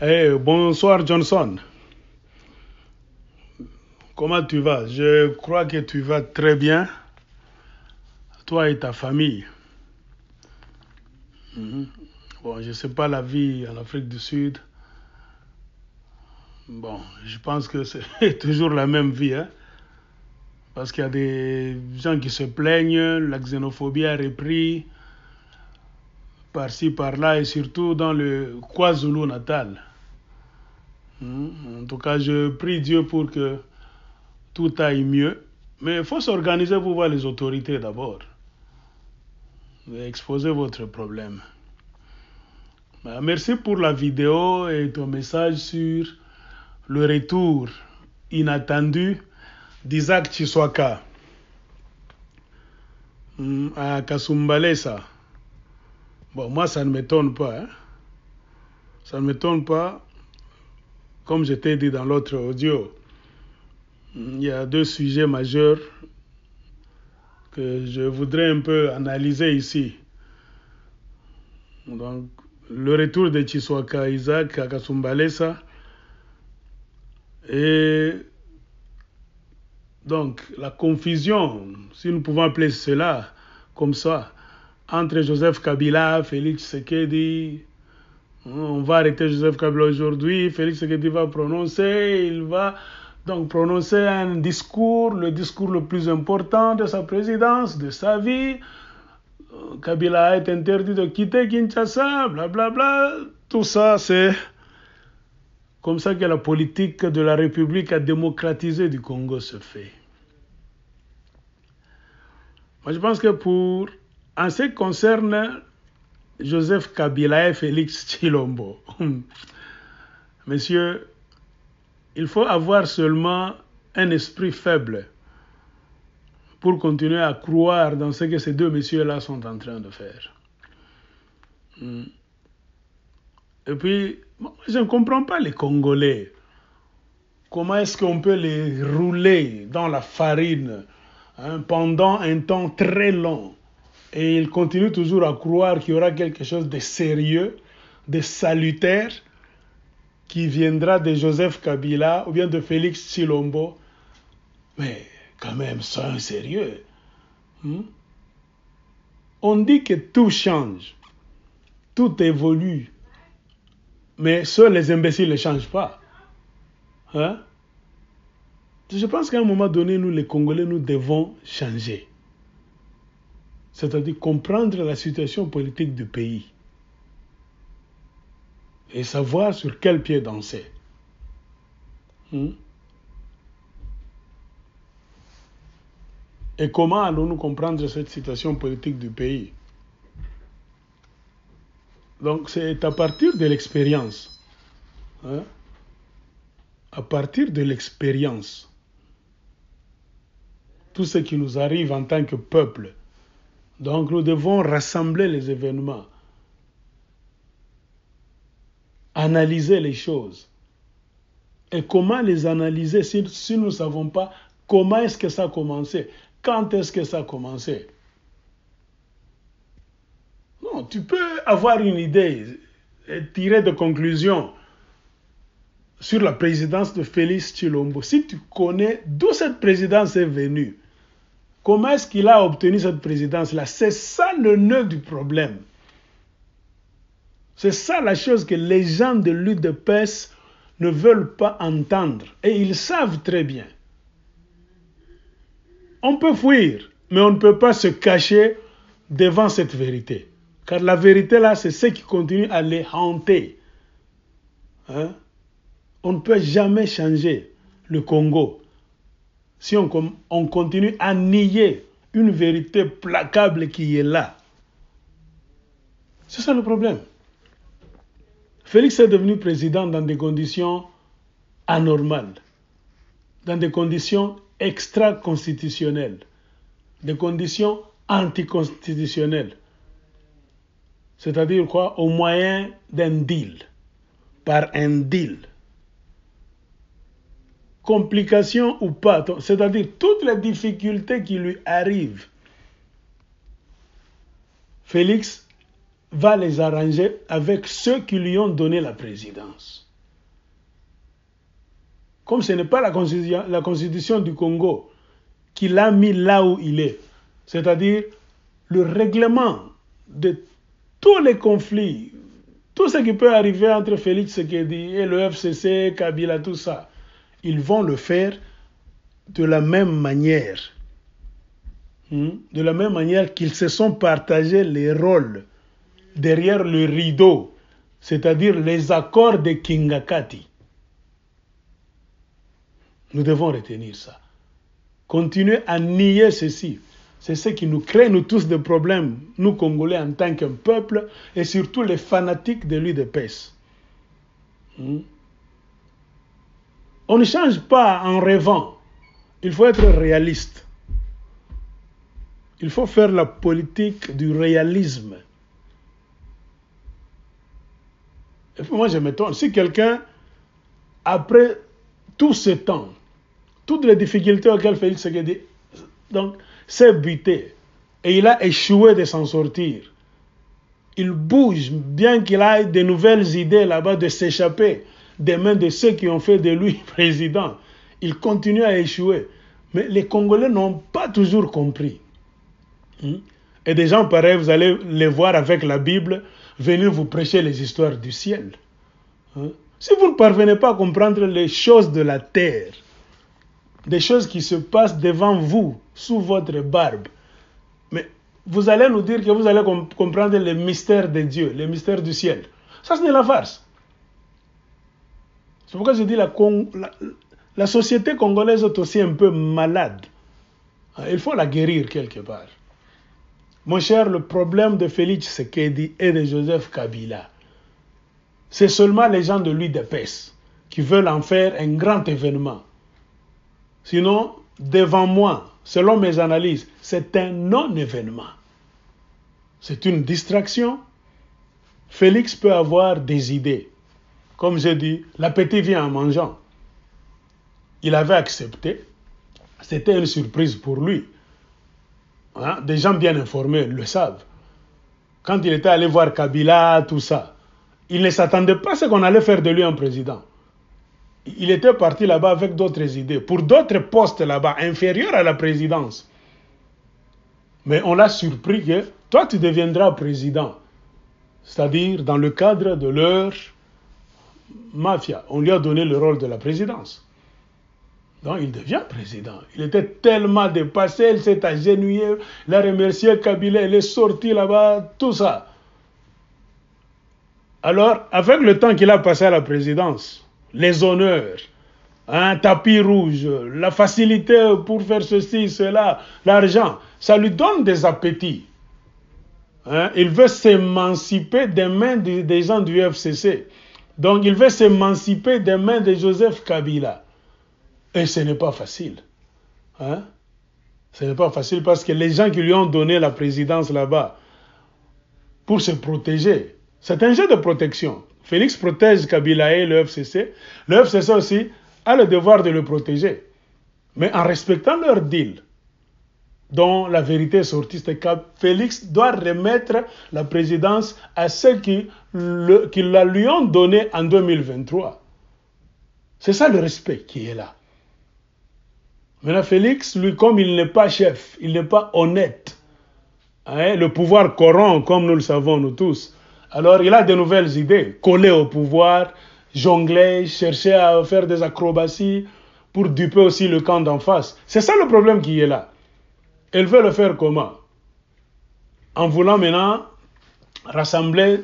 Eh, bonsoir Johnson. Comment tu vas Je crois que tu vas très bien, toi et ta famille. Mhm. Bon, je ne sais pas la vie en Afrique du Sud. Bon, je pense que c'est toujours la même vie. Hein. Parce qu'il y a des gens qui se plaignent, la xénophobie a repris par-ci, par-là, et surtout dans le KwaZulu-Natal. Hein? En tout cas, je prie Dieu pour que tout aille mieux. Mais il faut s'organiser pour voir les autorités d'abord. exposer votre problème. Bah, merci pour la vidéo et ton message sur le retour inattendu d'Isaac Chiswaka hein, à Kasumbalesa. Bon, moi, ça ne m'étonne pas. Hein. Ça ne m'étonne pas comme je t'ai dit dans l'autre audio, il y a deux sujets majeurs que je voudrais un peu analyser ici. Donc, le retour de Tshiswaka Isaac à Kasumbalesa et donc la confusion, si nous pouvons appeler cela comme ça, entre Joseph Kabila, Félix Sekedi, on va arrêter Joseph Kabila aujourd'hui. Félix Sekedi va prononcer. Il va donc prononcer un discours, le discours le plus important de sa présidence, de sa vie. Kabila est interdit de quitter Kinshasa, blablabla. Bla, bla. Tout ça, c'est comme ça que la politique de la République à démocratiser du Congo se fait. Moi, je pense que pour, en ce qui concerne Joseph Kabila et Félix Chilombo. Messieurs, il faut avoir seulement un esprit faible pour continuer à croire dans ce que ces deux messieurs-là sont en train de faire. Hmm. Et puis, je ne comprends pas les Congolais. Comment est-ce qu'on peut les rouler dans la farine hein, pendant un temps très long et il continue toujours à croire qu'il y aura quelque chose de sérieux, de salutaire, qui viendra de Joseph Kabila ou bien de Félix Chilombo. Mais quand même, un sérieux. Hmm? On dit que tout change, tout évolue, mais seuls les imbéciles ne changent pas. Hein? Je pense qu'à un moment donné, nous, les Congolais, nous devons changer c'est-à-dire comprendre la situation politique du pays et savoir sur quel pied danser. Hmm? Et comment allons-nous comprendre cette situation politique du pays Donc c'est à partir de l'expérience, hein? à partir de l'expérience, tout ce qui nous arrive en tant que peuple, donc nous devons rassembler les événements, analyser les choses. Et comment les analyser si, nous ne savons pas comment est-ce que ça a commencé Quand est-ce que ça a commencé Non, tu peux avoir une idée et tirer des conclusions sur la présidence de Félix Chilombo. Si tu connais d'où cette présidence est venue, Comment est-ce qu'il a obtenu cette présidence-là C'est ça le nœud du problème. C'est ça la chose que les gens de de paix ne veulent pas entendre. Et ils savent très bien. On peut fuir, mais on ne peut pas se cacher devant cette vérité. Car la vérité, là, c'est ce qui continue à les hanter. Hein? On ne peut jamais changer le Congo si on, continue à nier une vérité placable qui est là. C'est ça le problème. Félix est devenu président dans des conditions anormales, dans des conditions extra-constitutionnelles, des conditions anticonstitutionnelles. C'est-à-dire quoi Au moyen d'un deal, par un deal complications ou pas, c'est-à-dire toutes les difficultés qui lui arrivent, Félix va les arranger avec ceux qui lui ont donné la présidence. Comme ce n'est pas la constitution, du Congo qui l'a mis là où il est, c'est-à-dire le règlement de tous les conflits, tout ce qui peut arriver entre Félix et le FCC, Kabila, tout ça, ils vont le faire de la même manière. Hmm? De la même manière qu'ils se sont partagés les rôles derrière le rideau, c'est-à-dire les accords de Kingakati. Nous devons retenir ça. Continuer à nier ceci. C'est ce qui nous crée, nous tous, des problèmes, nous Congolais en tant qu'un peuple, et surtout les fanatiques de l'UDPS. Hmm? On ne change pas en rêvant. Il faut être réaliste. Il faut faire la politique du réalisme. Et puis moi, je m'étonne. Si quelqu'un, après tout ce temps, toutes les difficultés auxquelles Félix dit donc s'est buté et il a échoué de s'en sortir. Il bouge, bien qu'il ait de nouvelles idées là-bas de s'échapper des mains de ceux qui ont fait de lui président. Il continue à échouer. Mais les Congolais n'ont pas toujours compris. Hmm? Et des gens pareils, vous allez les voir avec la Bible venir vous prêcher les histoires du ciel. Hmm? Si vous ne parvenez pas à comprendre les choses de la terre, des choses qui se passent devant vous, sous votre barbe, mais vous allez nous dire que vous allez comprendre les mystères de Dieu, les mystères du ciel. Ça, ce n'est la farce. C'est pourquoi je dis la, la, société congolaise est aussi un peu malade. Ah, il faut la guérir quelque part. Mon cher, le problème de Félix Sekedi et de Joseph Kabila, c'est seulement les gens de l'UDPS qui veulent en faire un grand événement. Sinon, devant moi, selon mes analyses, c'est un non-événement. C'est une distraction. Félix peut avoir des idées. Comme j'ai dit, l'appétit vient en mangeant. Il avait accepté. C'était une surprise pour lui. Hein? Des gens bien informés le savent. Quand il était allé voir Kabila, tout ça, il ne s'attendait pas à ce qu'on allait faire de lui un président. Il était parti là-bas avec d'autres idées, pour d'autres postes là-bas, inférieurs à la présidence. Mais on l'a surpris que toi, tu deviendras président, c'est-à-dire dans le cadre de leur mafia. On lui a donné le rôle de la présidence. Donc il devient président. Il était tellement dépassé, il s'est agenouillé, il a remercié Kabila, il est sorti là-bas, tout ça. Alors, avec le temps qu'il a passé à la présidence, les honneurs, un hein, tapis rouge, la facilité pour faire ceci, cela, l'argent, ça lui donne des appétits. Hein, il veut s'émanciper des mains des gens du FCC. Donc il veut s'émanciper des mains de Joseph Kabila. Et ce n'est pas facile. Hein? Ce n'est pas facile parce que les gens qui lui ont donné la présidence là-bas, pour se protéger, c'est un jeu de protection. Félix protège Kabila et le FCC. Le FCC aussi a le devoir de le protéger, mais en respectant leur deal dont la vérité sortie, c'est que Félix doit remettre la présidence à ceux qui, le, qui la lui ont donnée en 2023. C'est ça le respect qui est là. Maintenant, Félix, lui, comme il n'est pas chef, il n'est pas honnête, hein, le pouvoir corrompt, comme nous le savons nous tous. Alors, il a de nouvelles idées, coller au pouvoir, jongler, chercher à faire des acrobaties pour duper aussi le camp d'en face. C'est ça le problème qui est là. Elle veut le faire comment En voulant maintenant rassembler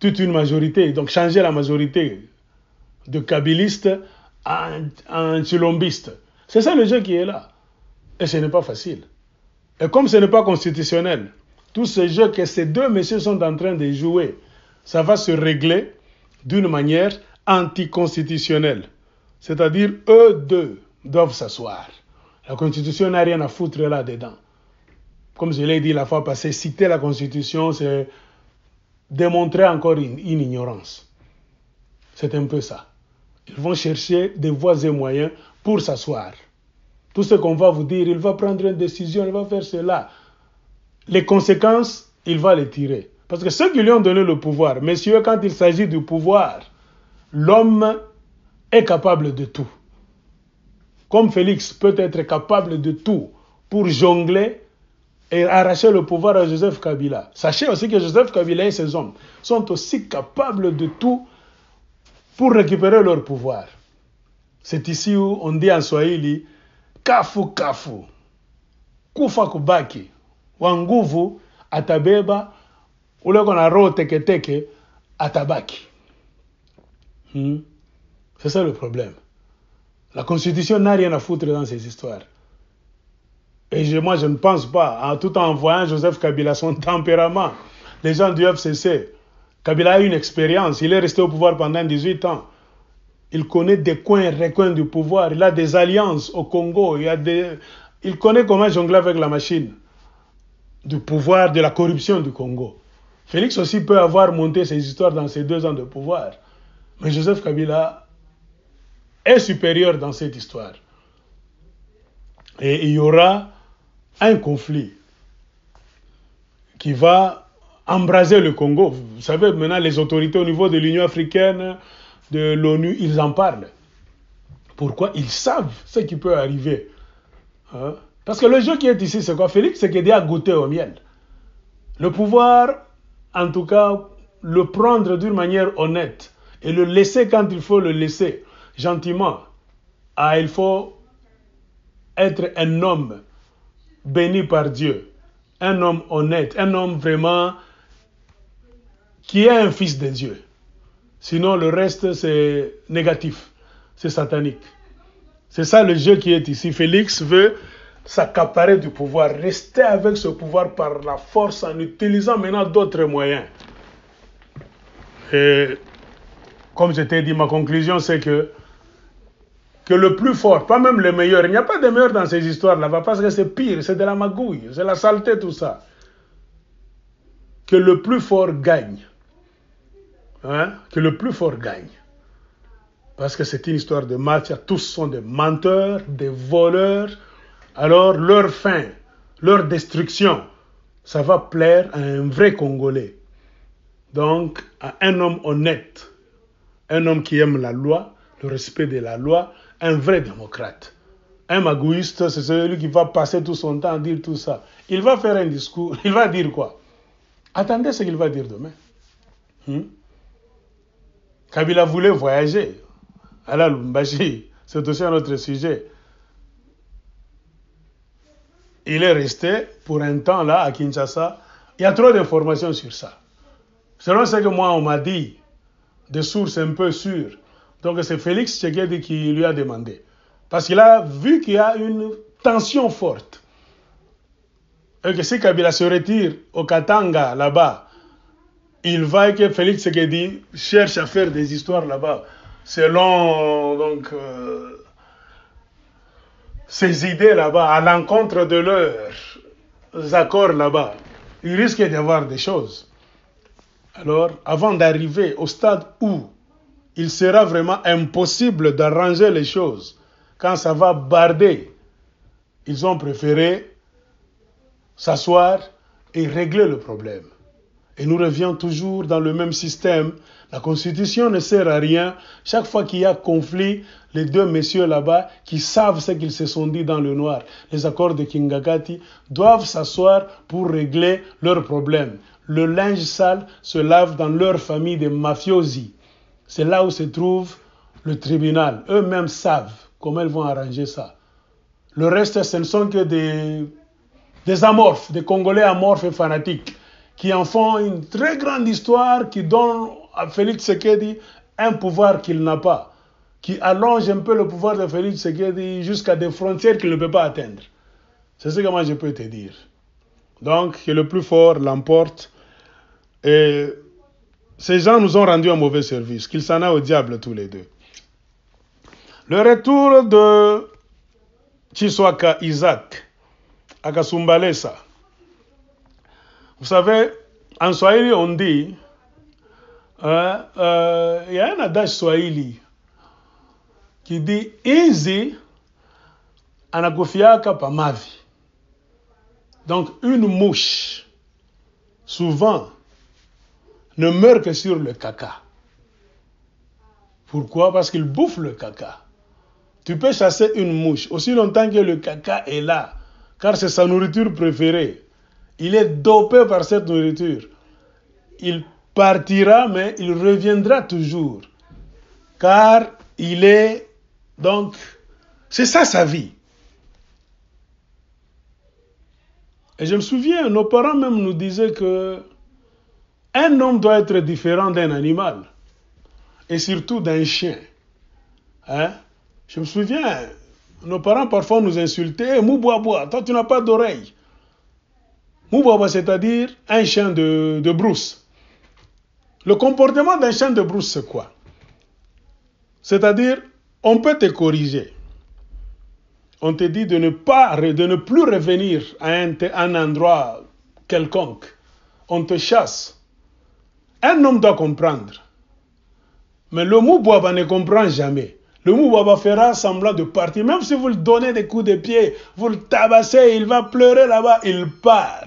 toute une majorité, donc changer la majorité de kabiliste en antilombistes. C'est ça le jeu qui est là. Et ce n'est pas facile. Et comme ce n'est pas constitutionnel, tout ce jeu que ces deux messieurs sont en train de jouer, ça va se régler d'une manière anticonstitutionnelle. C'est-à-dire, eux deux doivent s'asseoir. La Constitution n'a rien à foutre là-dedans. Comme je l'ai dit la fois passée, citer la Constitution, c'est démontrer encore une, ignorance. C'est un peu ça. Ils vont chercher des voies et moyens pour s'asseoir. Tout ce qu'on va vous dire, il va prendre une décision, il va faire cela. Les conséquences, il va les tirer. Parce que ceux qui lui ont donné le pouvoir, messieurs, quand il s'agit du pouvoir, l'homme est capable de tout comme Félix peut être capable de tout pour jongler et arracher le pouvoir à Joseph Kabila. Sachez aussi que Joseph Kabila et ses hommes sont aussi capables de tout pour récupérer leur pouvoir. C'est ici où on dit en Swahili kafu kafu, kufa kubaki, wanguvu atabeba, ule teke atabaki. Hmm? C'est ça le problème. La Constitution n'a rien à foutre dans ces histoires. Et moi, je ne pense pas, tout en voyant Joseph Kabila, son tempérament, les gens du FCC, Kabila a une expérience, il est resté au pouvoir pendant 18 ans. Il connaît des coins, recoins du pouvoir, il a des alliances au Congo, il, a des... il connaît comment jongler avec la machine du pouvoir, de la corruption du Congo. Félix aussi peut avoir monté ses histoires dans ses deux ans de pouvoir. Mais Joseph Kabila est supérieur dans cette histoire. Et il y aura un conflit qui va embraser le Congo. Vous savez, maintenant, les autorités au niveau de l'Union africaine, de l'ONU, ils en parlent. Pourquoi Ils savent ce qui peut arriver. Hein. Parce que le jeu qui est ici, c'est quoi, Félix C'est qu'il y a goûté au miel. Le pouvoir, en tout cas, le prendre d'une manière honnête et le laisser quand il faut le laisser gentiment. Ah, il faut être un homme béni par Dieu, un homme honnête, un homme vraiment qui est un fils de Dieu. Sinon, le reste, c'est négatif, c'est satanique. C'est ça le jeu qui est ici. Félix veut s'accaparer du pouvoir, rester avec ce pouvoir par la force en utilisant maintenant d'autres moyens. Et comme je t'ai dit, ma conclusion, c'est que que le plus fort, pas même le meilleur, il n'y a pas de meilleur dans ces histoires-là, parce que c'est pire, c'est de la magouille, c'est la saleté, tout ça. Que le plus fort gagne. Hein? Que le plus fort gagne. Parce que c'est une histoire de matière. Tous sont des menteurs, des voleurs. Alors leur fin, leur destruction, ça va plaire à un vrai Congolais. Donc à un homme honnête, un homme qui aime la loi, le respect de la loi, un vrai démocrate. Un magouiste, c'est celui qui va passer tout son temps à dire tout ça. Il va faire un discours. Il va dire quoi Attendez ce qu'il va dire demain. Kabila hmm? voulait voyager à la Lumbashi. C'est aussi un autre sujet. Il est resté pour un temps là à Kinshasa. Il y a trop d'informations sur ça. Selon ce que moi on m'a dit, des sources un peu sûres, donc c'est Félix Tshisekedi qui lui a demandé. Parce qu'il a vu qu'il y a une tension forte. Et que si Kabila se retire au Katanga, là-bas, il va que Félix Tshisekedi cherche à faire des histoires là-bas, selon donc, euh, ses idées là-bas, à l'encontre de leurs accords là-bas. Il risque d'y avoir des choses. Alors, avant d'arriver au stade où il sera vraiment impossible d'arranger les choses quand ça va barder. Ils ont préféré s'asseoir et régler le problème. Et nous revions toujours dans le même système. La constitution ne sert à rien. Chaque fois qu'il y a conflit, les deux messieurs là-bas qui savent ce qu'ils se sont dit dans le noir, les accords de Kingakati, doivent s'asseoir pour régler leurs problèmes. Le linge sale se lave dans leur famille de mafiosi. C'est là où se trouve le tribunal. Eux-mêmes savent comment ils vont arranger ça. Le reste, ce ne sont que des, des amorphes, des Congolais amorphes et fanatiques, qui en font une très grande histoire, qui donnent à Félix Sekedi un pouvoir qu'il n'a pas, qui allonge un peu le pouvoir de Félix Sekedi jusqu'à des frontières qu'il ne peut pas atteindre. C'est ce que moi je peux te dire. Donc, que le plus fort l'emporte. Et ces gens nous ont rendu un mauvais service, qu'ils s'en a au diable tous les deux. Le retour de Chiswaka Isaac à Kasumbalesa. Vous savez, en Swahili, on dit euh, euh, il y a un adage Swahili qui dit inzi pamavi. Donc, une mouche, souvent, ne meurt que sur le caca. Pourquoi Parce qu'il bouffe le caca. Tu peux chasser une mouche aussi longtemps que le caca est là, car c'est sa nourriture préférée. Il est dopé par cette nourriture. Il partira, mais il reviendra toujours, car il est donc... C'est ça sa vie. Et je me souviens, nos parents même nous disaient que un homme doit être différent d'un animal, et surtout d'un chien. Hein? Je me souviens, nos parents parfois nous insultaient, eh, Moubouaboua, toi tu n'as pas d'oreille. Moubouaboua, c'est-à-dire un chien de, brousse. Le comportement d'un chien de brousse, c'est quoi C'est-à-dire, on peut te corriger. On te dit de ne, pas, de ne plus revenir à un endroit quelconque. On te chasse un homme doit comprendre. Mais le mot ne comprend jamais. Le mouboua fera semblant de partir. Même si vous lui donnez des coups de pied, vous le tabassez, il va pleurer là-bas, il part.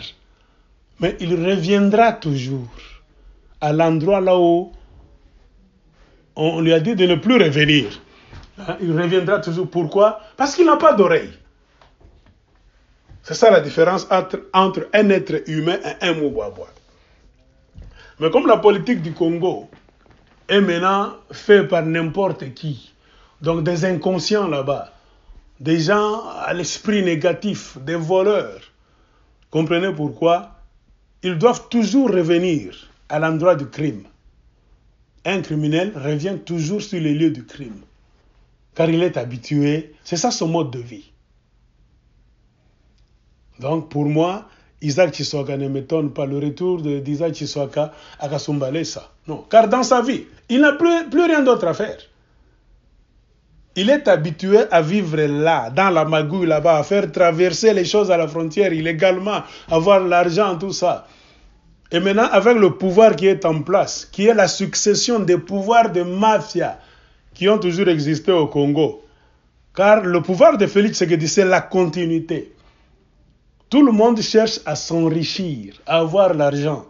Mais il reviendra toujours à l'endroit là haut on lui a dit de ne plus revenir. Hein, il reviendra toujours. Pourquoi Parce qu'il n'a pas d'oreille. C'est ça la différence entre, entre, un être humain et un Moubouaboua. Mais comme la politique du Congo est maintenant faite par n'importe qui, donc des inconscients là-bas, des gens à l'esprit négatif, des voleurs, comprenez pourquoi ils doivent toujours revenir à l'endroit du crime. Un criminel revient toujours sur les lieux du crime, car il est habitué, c'est ça son mode de vie. Donc pour moi, Isaac Chiswaka ne m'étonne pas le retour d'Isaac Chiswaka à ça. Non, car dans sa vie, il n'a plus, rien d'autre à faire. Il est habitué à vivre là, dans la magouille là-bas, à faire traverser les choses à la frontière illégalement, avoir l'argent, tout ça. Et maintenant, avec le pouvoir qui est en place, qui est la succession des pouvoirs de mafia qui ont toujours existé au Congo, car le pouvoir de Félix Tshisekedi, c'est la continuité. Tout le monde cherche à s'enrichir, à avoir l'argent.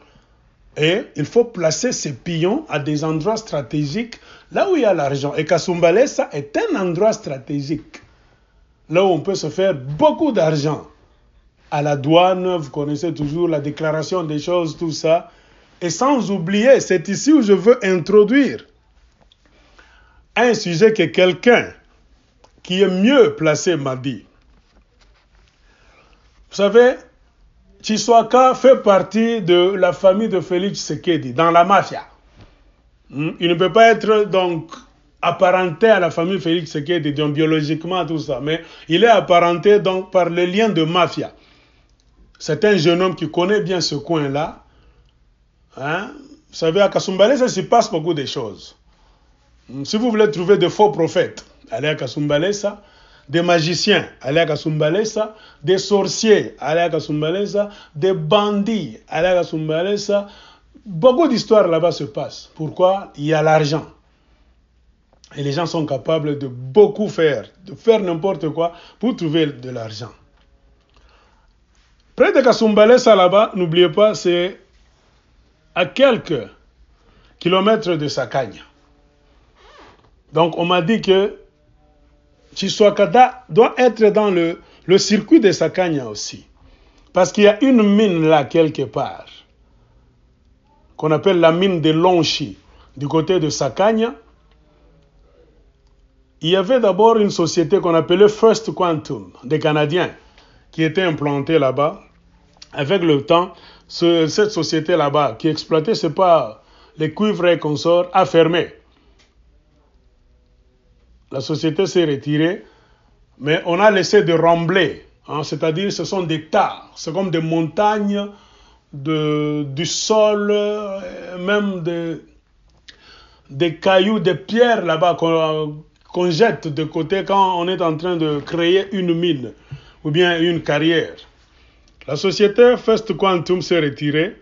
Et il faut placer ses pions à des endroits stratégiques, là où il y a l'argent. Et ça est un endroit stratégique, là où on peut se faire beaucoup d'argent. À la douane, vous connaissez toujours la déclaration des choses, tout ça. Et sans oublier, c'est ici où je veux introduire un sujet que quelqu'un qui est mieux placé m'a dit. Vous savez, Chiswaka fait partie de la famille de Félix Sekedi, dans la mafia. Hmm? Il ne peut pas être donc apparenté à la famille Félix Sekedi, biologiquement tout ça, mais il est apparenté donc par le lien de mafia. C'est un jeune homme qui connaît bien ce coin-là. Hein? Vous savez, à Kasumbalé, ça se passe beaucoup de choses. Hmm? Si vous voulez trouver de faux prophètes, allez à Kasumbalé, des magiciens, à Kasumbalesa, des sorciers, à Kasumbalesa, des bandits, à Kasumbalesa. Beaucoup d'histoires là-bas se passent. Pourquoi Il y a l'argent. Et les gens sont capables de beaucoup faire, de faire n'importe quoi pour trouver de l'argent. Près de Kasumbalesa là-bas, n'oubliez pas, c'est à quelques kilomètres de Sakagne. Donc on m'a dit que Chiswakada doit être dans le, circuit de Sakanya aussi. Parce qu'il y a une mine là quelque part, qu'on appelle la mine de Longchi, du côté de Sakanya. Il y avait d'abord une société qu'on appelait First Quantum, des Canadiens, qui était implantée là-bas. Avec le temps, cette société là-bas, qui exploitait, c'est pas les cuivres et consorts, a fermé la société s'est retirée, mais on a laissé de rembler, hein. c'est-à-dire ce sont des tas, c'est comme des montagnes de, du sol, euh, même de, des cailloux, des pierres là-bas qu'on jette de côté quand on est en train de créer une mine ou bien une carrière. La société First Quantum s'est retirée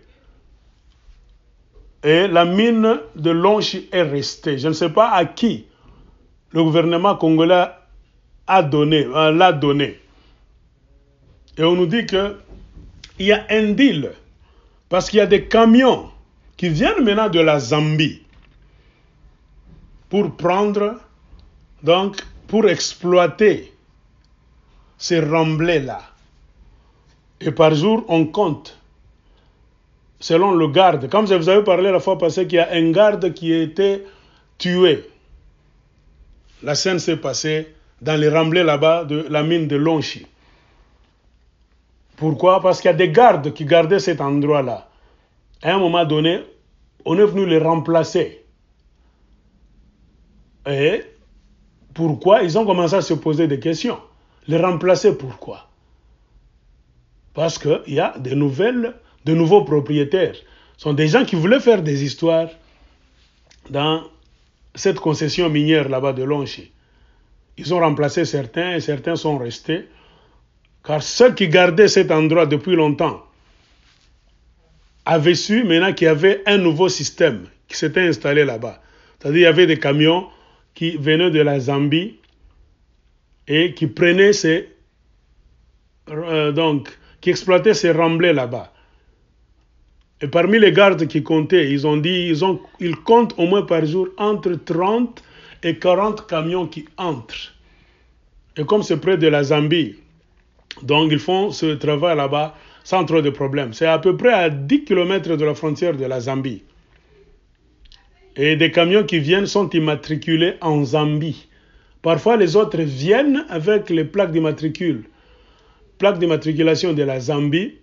et la mine de Lonchi est restée. Je ne sais pas à qui le gouvernement congolais a donné, euh, l'a donné. Et on nous dit qu'il y a un deal, parce qu'il y a des camions qui viennent maintenant de la Zambie pour prendre, donc pour exploiter ces remblais-là. Et par jour, on compte, selon le garde. Comme je vous avais parlé la fois passée, qu'il y a un garde qui a été tué la scène s'est passée dans les remblais là-bas de la mine de Longchi. Pourquoi Parce qu'il y a des gardes qui gardaient cet endroit-là. À un moment donné, on est venu les remplacer. Et pourquoi Ils ont commencé à se poser des questions. Les remplacer pourquoi Parce qu'il y a des nouvelles, de nouveaux propriétaires. Ce sont des gens qui voulaient faire des histoires dans cette concession minière là-bas de Longchi. Ils ont remplacé certains et certains sont restés, car ceux qui gardaient cet endroit depuis longtemps avaient su maintenant qu'il y avait un nouveau système qui s'était installé là-bas. C'est-à-dire qu'il y avait des camions qui venaient de la Zambie et qui prenaient ces... Euh, donc, qui exploitaient ces remblais là-bas. Et parmi les gardes qui comptaient, ils ont dit, ils, ont, ils comptent au moins par jour entre 30 et 40 camions qui entrent. Et comme c'est près de la Zambie, donc ils font ce travail là-bas sans trop de problèmes. C'est à peu près à 10 km de la frontière de la Zambie. Et des camions qui viennent sont immatriculés en Zambie. Parfois, les autres viennent avec les plaques d'immatricule, plaques d'immatriculation de la Zambie.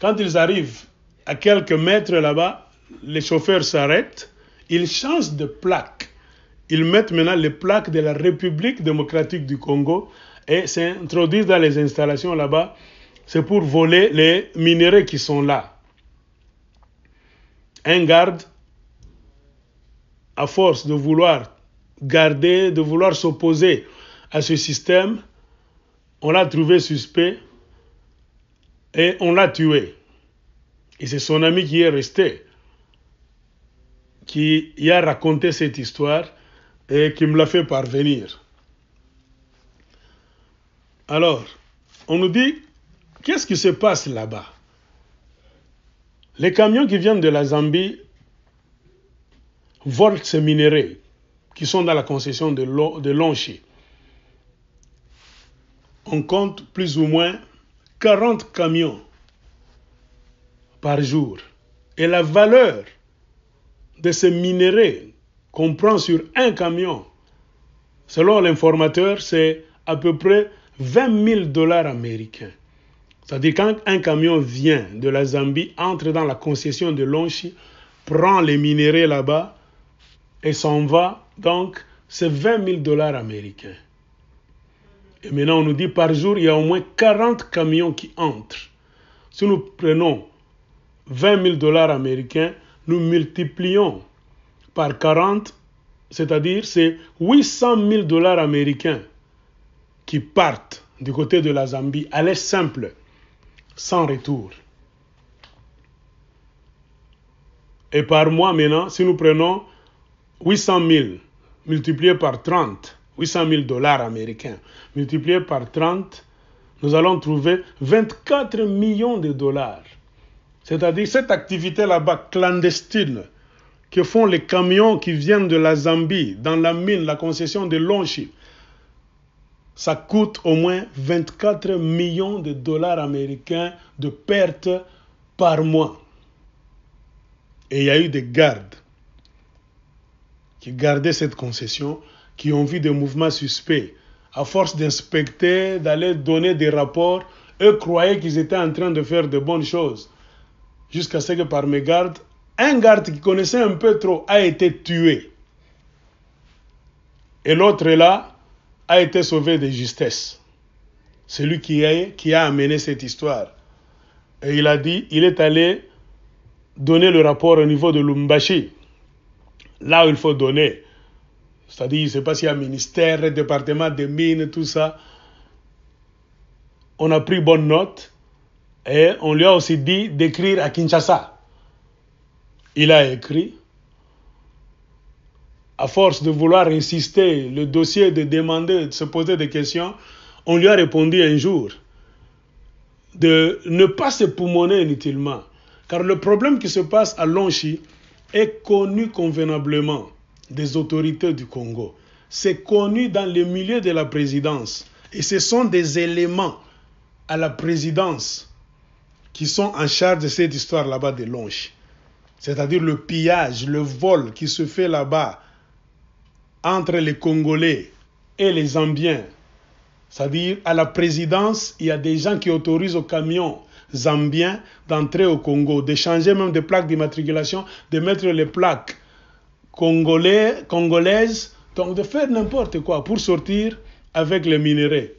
Quand ils arrivent, à quelques mètres là-bas, les chauffeurs s'arrêtent, ils changent de plaque. Ils mettent maintenant les plaques de la République démocratique du Congo et s'introduisent dans les installations là-bas. C'est pour voler les minéraux qui sont là. Un garde, à force de vouloir garder, de vouloir s'opposer à ce système, on l'a trouvé suspect et on l'a tué. Et c'est son ami qui est resté, qui a raconté cette histoire et qui me l'a fait parvenir. Alors, on nous dit, qu'est-ce qui se passe là-bas Les camions qui viennent de la Zambie volent ces minéraux qui sont dans la concession de Longchi. On compte plus ou moins 40 camions par jour. Et la valeur de ces minéraux qu'on prend sur un camion, selon l'informateur, c'est à peu près 20 000 dollars américains. C'est-à-dire quand un camion vient de la Zambie, entre dans la concession de Lonchi, prend les minéraux là-bas et s'en va, donc c'est 20 000 dollars américains. Et maintenant on nous dit par jour, il y a au moins 40 camions qui entrent. Si nous prenons 20 000 dollars américains, nous multiplions par 40, c'est-à-dire c'est 800 000 dollars américains qui partent du côté de la Zambie, l'est simple, sans retour. Et par mois maintenant, si nous prenons 800 000 multipliés par 30, 800 000 dollars américains, multipliés par 30, nous allons trouver 24 millions de dollars c'est-à-dire cette activité là-bas clandestine que font les camions qui viennent de la Zambie, dans la mine, la concession de Longchip, ça coûte au moins 24 millions de dollars américains de pertes par mois. Et il y a eu des gardes qui gardaient cette concession, qui ont vu des mouvements suspects. À force d'inspecter, d'aller donner des rapports, eux croyaient qu'ils étaient en train de faire de bonnes choses jusqu'à ce que par mes gardes, un garde qui connaissait un peu trop a été tué. Et l'autre là a été sauvé de justesse. Celui qui a, qui a amené cette histoire. Et il a dit, il est allé donner le rapport au niveau de Lumbashi. Là où il faut donner. C'est-à-dire, je ne sais pas s'il y a ministère, département des mines, tout ça. On a pris bonne note. Et on lui a aussi dit d'écrire à Kinshasa. Il a écrit. À force de vouloir insister, le dossier, de demander, de se poser des questions, on lui a répondu un jour de ne pas se poumonner inutilement. Car le problème qui se passe à Longchi est connu convenablement des autorités du Congo. C'est connu dans le milieu de la présidence. Et ce sont des éléments à la présidence qui sont en charge de cette histoire là-bas de longe C'est-à-dire le pillage, le vol qui se fait là-bas entre les Congolais et les Zambiens. C'est-à-dire à la présidence, il y a des gens qui autorisent aux camions zambiens d'entrer au Congo, d'échanger changer même des plaques d'immatriculation, de mettre les plaques congolais, congolaises, donc de faire n'importe quoi pour sortir avec les minerais.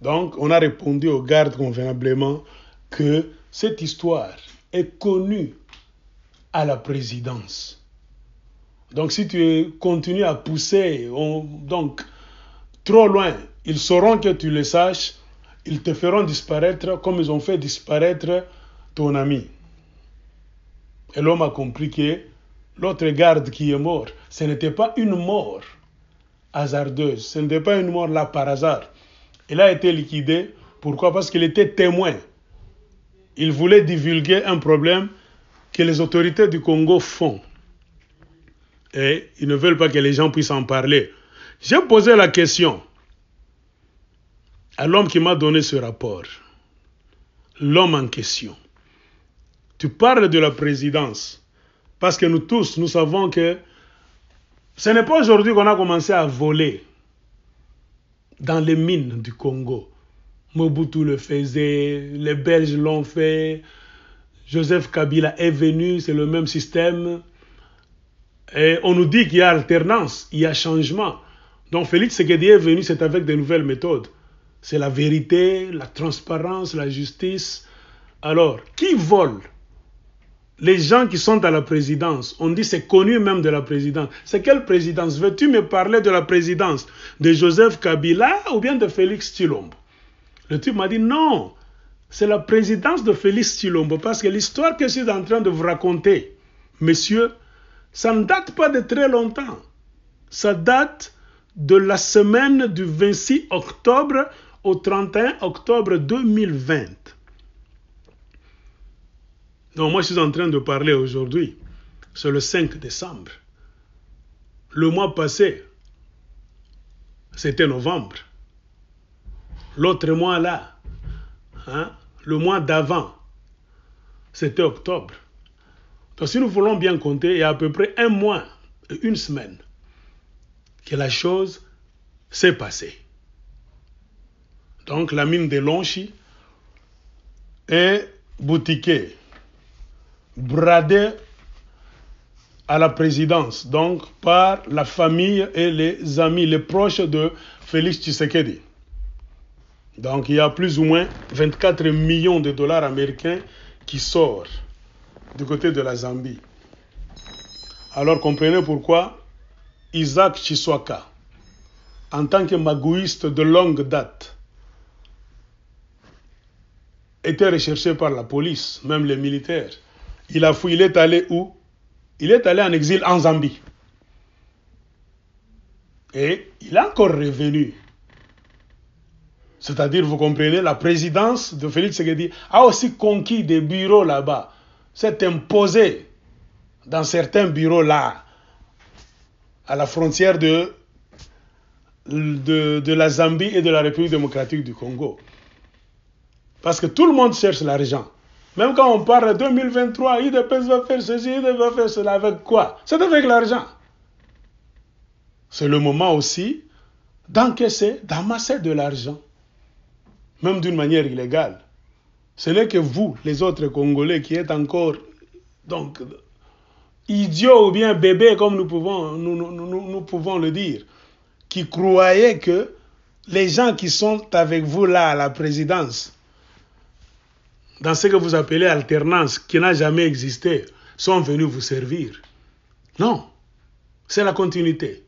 Donc, on a répondu aux gardes convenablement que cette histoire est connue à la présidence. Donc, si tu continues à pousser, donc, trop loin, ils sauront que tu le saches, ils te feront disparaître comme ils ont fait disparaître ton ami. Et l'homme a compris que l'autre garde qui est mort, ce n'était pas une mort hasardeuse, ce n'était pas une mort là par hasard il a été liquidé. Pourquoi Parce qu'il était témoin. Il voulait divulguer un problème que les autorités du Congo font. Et ils ne veulent pas que les gens puissent en parler. J'ai posé la question à l'homme qui m'a donné ce rapport. L'homme en question. Tu parles de la présidence. Parce que nous tous, nous savons que ce n'est pas aujourd'hui qu'on a commencé à voler dans les mines du Congo. Mobutu le faisait, les Belges l'ont fait, Joseph Kabila est venu, c'est le même système. Et on nous dit qu'il y a alternance, il y a changement. Donc Félix Segedi est venu, c'est avec de nouvelles méthodes. C'est la vérité, la transparence, la justice. Alors, qui vole les gens qui sont à la présidence, on dit c'est connu même de la présidence. C'est quelle présidence Veux-tu me parler de la présidence de Joseph Kabila ou bien de Félix Tshilombo? Le type m'a dit non, c'est la présidence de Félix Tshilombo parce que l'histoire que je suis en train de vous raconter, messieurs, ça ne date pas de très longtemps. Ça date de la semaine du 26 octobre au 31 octobre 2020. Donc moi, je suis en train de parler aujourd'hui. C'est le 5 décembre. Le mois passé, c'était novembre. L'autre mois là, hein, le mois d'avant, c'était octobre. Donc si nous voulons bien compter, il y a à peu près un mois et une semaine que la chose s'est passée. Donc la mine de lonchi est boutiquée bradé à la présidence, donc par la famille et les amis, les proches de Félix Tshisekedi. Donc il y a plus ou moins 24 millions de dollars américains qui sortent du côté de la Zambie. Alors comprenez pourquoi Isaac Chiswaka, en tant que magouiste de longue date, était recherché par la police, même les militaires il a fui, il est allé où Il est allé en exil en Zambie. Et il est encore revenu. C'est-à-dire, vous comprenez, la présidence de Félix Tshisekedi a aussi conquis des bureaux là-bas, C'est imposé dans certains bureaux là, à la frontière de, de la Zambie et de la République démocratique du Congo. Parce que tout le monde cherche l'argent. Même quand on parle de 2023, IDPS va faire ceci, IDPS va faire cela. Avec quoi C'est avec l'argent. C'est le moment aussi d'encaisser, d'amasser de l'argent, même d'une manière illégale. Ce n'est que vous, les autres Congolais, qui êtes encore donc idiots ou bien bébés, comme nous pouvons, nous, nous pouvons le dire, qui croyez que les gens qui sont avec vous là à la présidence, dans ce que vous appelez alternance, qui n'a jamais existé, sont venus vous servir. Non, c'est la continuité.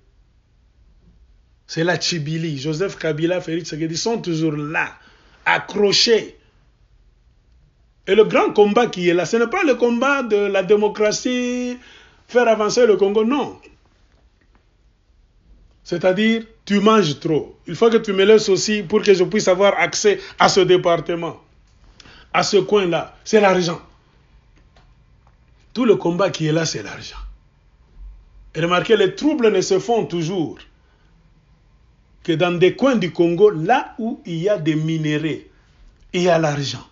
C'est la Tchibili. Joseph Kabila, Félix Tshisekedi sont toujours là, accrochés. Et le grand combat qui est là, ce n'est pas le combat de la démocratie, faire avancer le Congo, non. C'est-à-dire, tu manges trop. Il faut que tu me laisses aussi pour que je puisse avoir accès à ce département à ce coin-là, c'est l'argent. Tout le combat qui est là, c'est l'argent. Et remarquez, les troubles ne se font toujours que dans des coins du Congo, là où il y a des minéraux, il y a l'argent.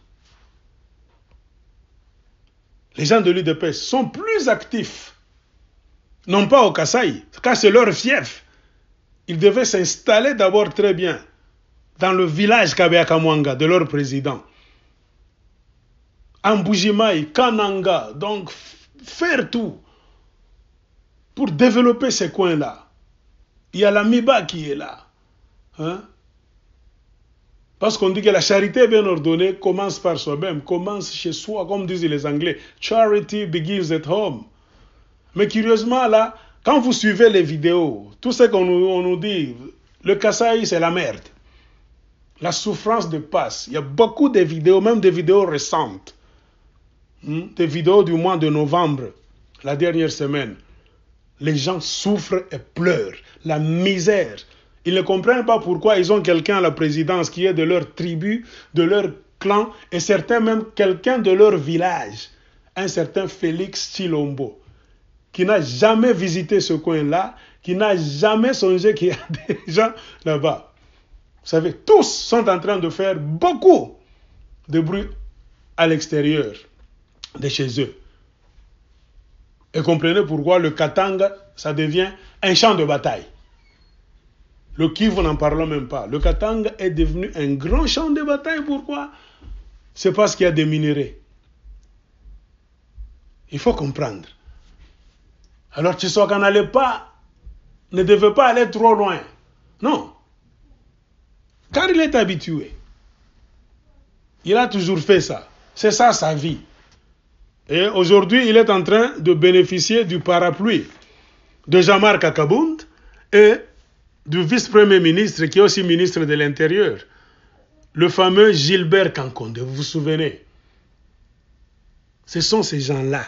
Les gens de l'UDPS sont plus actifs, non pas au Kassai, car c'est leur fief. Ils devaient s'installer d'abord très bien dans le village Kabeakamwanga de leur président en Kananga, donc faire tout pour développer ces coins-là. Il y a la Miba qui est là. Hein. Parce qu'on dit que la charité bien ordonnée commence par soi-même, commence chez soi, comme disent les Anglais. Charity begins at home. Mais curieusement, là, quand vous suivez les vidéos, tout ce qu'on nous, dit, le Kassai, c'est la merde. La souffrance de passe. Il y a beaucoup de vidéos, même des vidéos récentes. Des hmm? vidéos du mois de novembre, la dernière semaine, les gens souffrent et pleurent. La misère. Ils ne comprennent pas pourquoi ils ont quelqu'un à la présidence qui est de leur tribu, de leur clan et certains même quelqu'un de leur village, un certain Félix Chilombo, qui n'a jamais visité ce coin-là, qui n'a jamais songé qu'il y a des gens là-bas. Vous savez, tous sont en train de faire beaucoup de bruit à l'extérieur de chez eux. Et comprenez pourquoi le Katanga, ça devient un champ de bataille. Le Kivu, n'en parlons même pas. Le Katanga est devenu un grand champ de bataille. Pourquoi C'est parce qu'il y a des minerais. Il faut comprendre. Alors tu qu'on n'allait pas, ne devait pas aller trop loin. Non. Car il est habitué. Il a toujours fait ça. C'est ça sa vie. Et aujourd'hui, il est en train de bénéficier du parapluie de Jamar Kakabund et du vice-premier ministre, qui est aussi ministre de l'Intérieur, le fameux Gilbert Canconde, vous vous souvenez Ce sont ces gens-là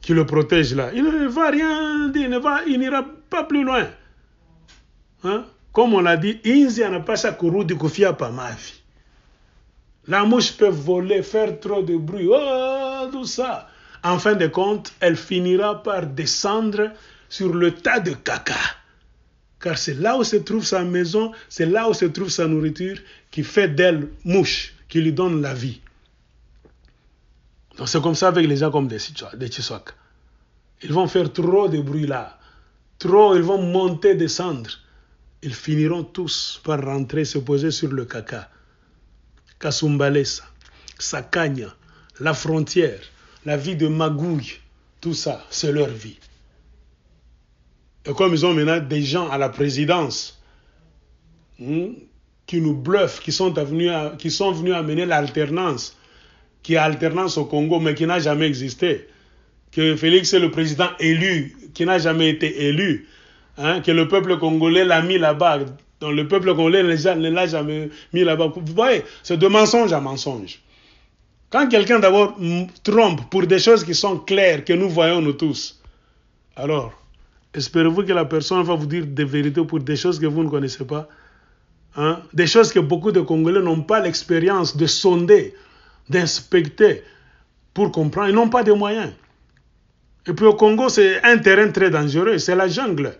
qui le protègent là. Il ne va rien dire, il n'ira pas plus loin. Hein? Comme on l'a dit, Inzi a pas sa du Kofia Pamavi. La mouche peut voler, faire trop de bruit, oh, tout ça. En fin de compte, elle finira par descendre sur le tas de caca. Car c'est là où se trouve sa maison, c'est là où se trouve sa nourriture qui fait d'elle mouche, qui lui donne la vie. Donc c'est comme ça avec les gens comme des Chiswak. Ils vont faire trop de bruit là. Trop, ils vont monter, descendre. Ils finiront tous par rentrer, se poser sur le caca. Kasumbalesa, Sakanya, La Frontière, la vie de Magouille, tout ça, c'est leur vie. Et comme ils ont maintenant des gens à la présidence hmm, qui nous bluffent, qui sont, venus, qui sont venus amener l'alternance, qui est alternance au Congo, mais qui n'a jamais existé. Que Félix est le président élu, qui n'a jamais été élu. Hein, que le peuple congolais l'a mis là-bas donc le peuple congolais ne l'a jamais mis là-bas. Vous voyez, c'est de mensonge à mensonge. Quand quelqu'un d'abord trompe pour des choses qui sont claires, que nous voyons nous tous, alors espérez-vous que la personne va vous dire des vérités pour des choses que vous ne connaissez pas hein? Des choses que beaucoup de Congolais n'ont pas l'expérience de sonder, d'inspecter pour comprendre. Ils n'ont pas de moyens. Et puis au Congo, c'est un terrain très dangereux, c'est la jungle.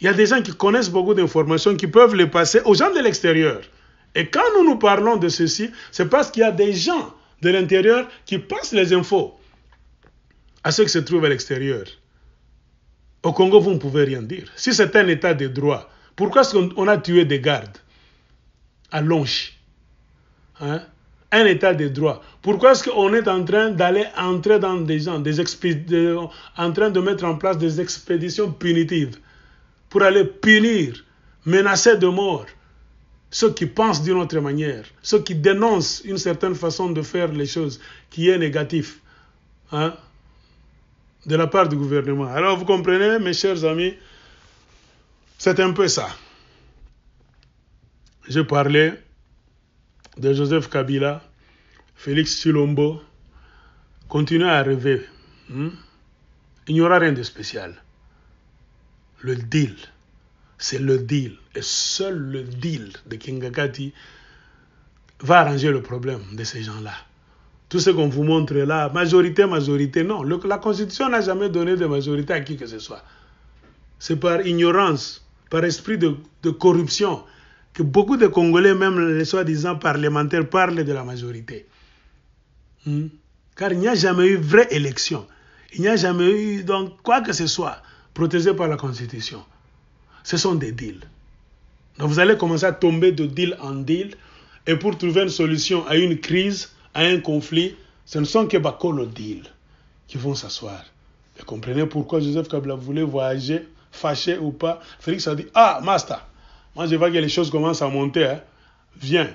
Il y a des gens qui connaissent beaucoup d'informations, qui peuvent les passer aux gens de l'extérieur. Et quand nous nous parlons de ceci, c'est parce qu'il y a des gens de l'intérieur qui passent les infos à ceux qui se trouvent à l'extérieur. Au Congo, vous ne pouvez rien dire. Si c'est un état de droit, pourquoi est-ce qu'on a tué des gardes à Longe hein? Un état de droit. Pourquoi est-ce qu'on est en train d'aller entrer dans des gens, des en train de mettre en place des expéditions punitives pour aller punir, menacer de mort ceux qui pensent d'une autre manière, ceux qui dénoncent une certaine façon de faire les choses qui est négative hein, de la part du gouvernement. Alors vous comprenez, mes chers amis, c'est un peu ça. Je parlais de Joseph Kabila, Félix Chilombo, continuez à rêver. Hein. Il n'y aura rien de spécial le deal. C'est le deal. Et seul le deal de Kingakati va arranger le problème de ces gens-là. Tout ce qu'on vous montre là, majorité, majorité, non. la Constitution n'a jamais donné de majorité à qui que ce soit. C'est par ignorance, par esprit de, corruption, que beaucoup de Congolais, même les soi-disant parlementaires, parlent de la majorité. Hmm? Car il n'y a jamais eu vraie élection. Il n'y a jamais eu donc quoi que ce soit protégés par la Constitution. Ce sont des deals. Donc vous allez commencer à tomber de deal en deal. Et pour trouver une solution à une crise, à un conflit, ce ne sont que Bakolo deal qui vont s'asseoir. Vous comprenez pourquoi Joseph Kabila voulait voyager, fâché ou pas. Félix a dit, ah, master, moi je vois que les choses commencent à monter. Hein. Viens,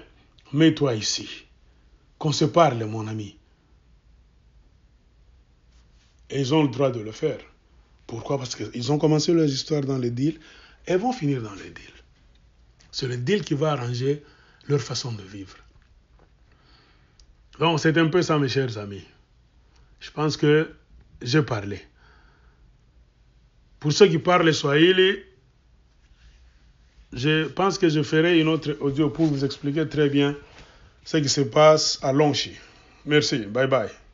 mets-toi ici. Qu'on se parle, mon ami. Et ils ont le droit de le faire. Pourquoi Parce qu'ils ont commencé leurs histoires dans les deals et vont finir dans les deals. C'est le deal qui va arranger leur façon de vivre. Donc, c'est un peu ça, mes chers amis. Je pense que j'ai parlé. Pour ceux qui parlent Swahili, je pense que je ferai une autre audio pour vous expliquer très bien ce qui se passe à Longchi. Merci. Bye bye.